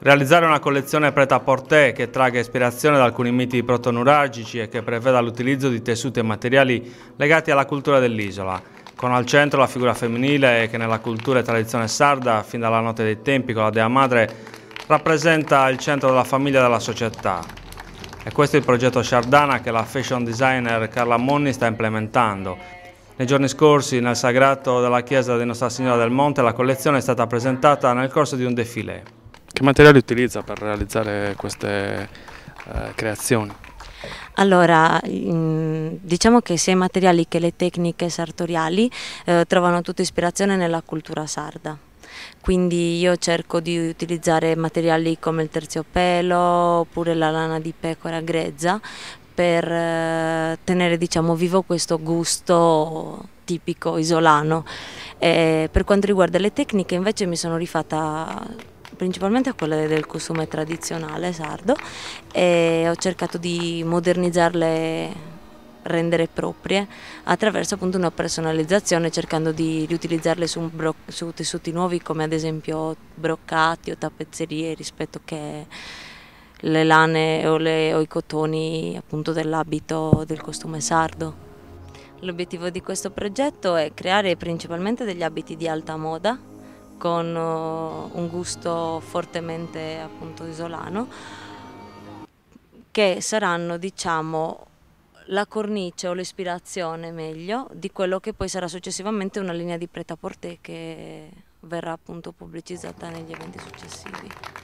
Realizzare una collezione preta a portè che tragga ispirazione da alcuni miti protonuralgici e che preveda l'utilizzo di tessuti e materiali legati alla cultura dell'isola, con al centro la figura femminile che nella cultura e tradizione sarda, fin dalla notte dei tempi con la Dea Madre, rappresenta il centro della famiglia e della società. E questo è il progetto Sardana che la fashion designer Carla Monni sta implementando, nei giorni scorsi, nel sagrato della chiesa di Nostra Signora del Monte, la collezione è stata presentata nel corso di un defilé. Che materiali utilizza per realizzare queste eh, creazioni? Allora, diciamo che sia i materiali che le tecniche sartoriali eh, trovano tutta ispirazione nella cultura sarda quindi io cerco di utilizzare materiali come il terziopelo oppure la lana di pecora grezza per eh, tenere diciamo, vivo questo gusto tipico isolano. E eh, per quanto riguarda le tecniche invece mi sono rifatta principalmente a quelle del costume tradizionale sardo e ho cercato di modernizzarle rendere proprie attraverso appunto una personalizzazione cercando di riutilizzarle su, su, tessuti nuovi come ad esempio broccati o tappezzerie rispetto che le lane o, le, o i cotoni appunto dell'abito del costume sardo. L'obiettivo di questo progetto è creare principalmente degli abiti di alta moda con eh, un gusto fortemente appunto isolano, che saranno diciamo la cornice o l'ispirazione meglio di quello che poi sarà successivamente una linea di preta-porter che verrà appunto pubblicizzata negli eventi successivi.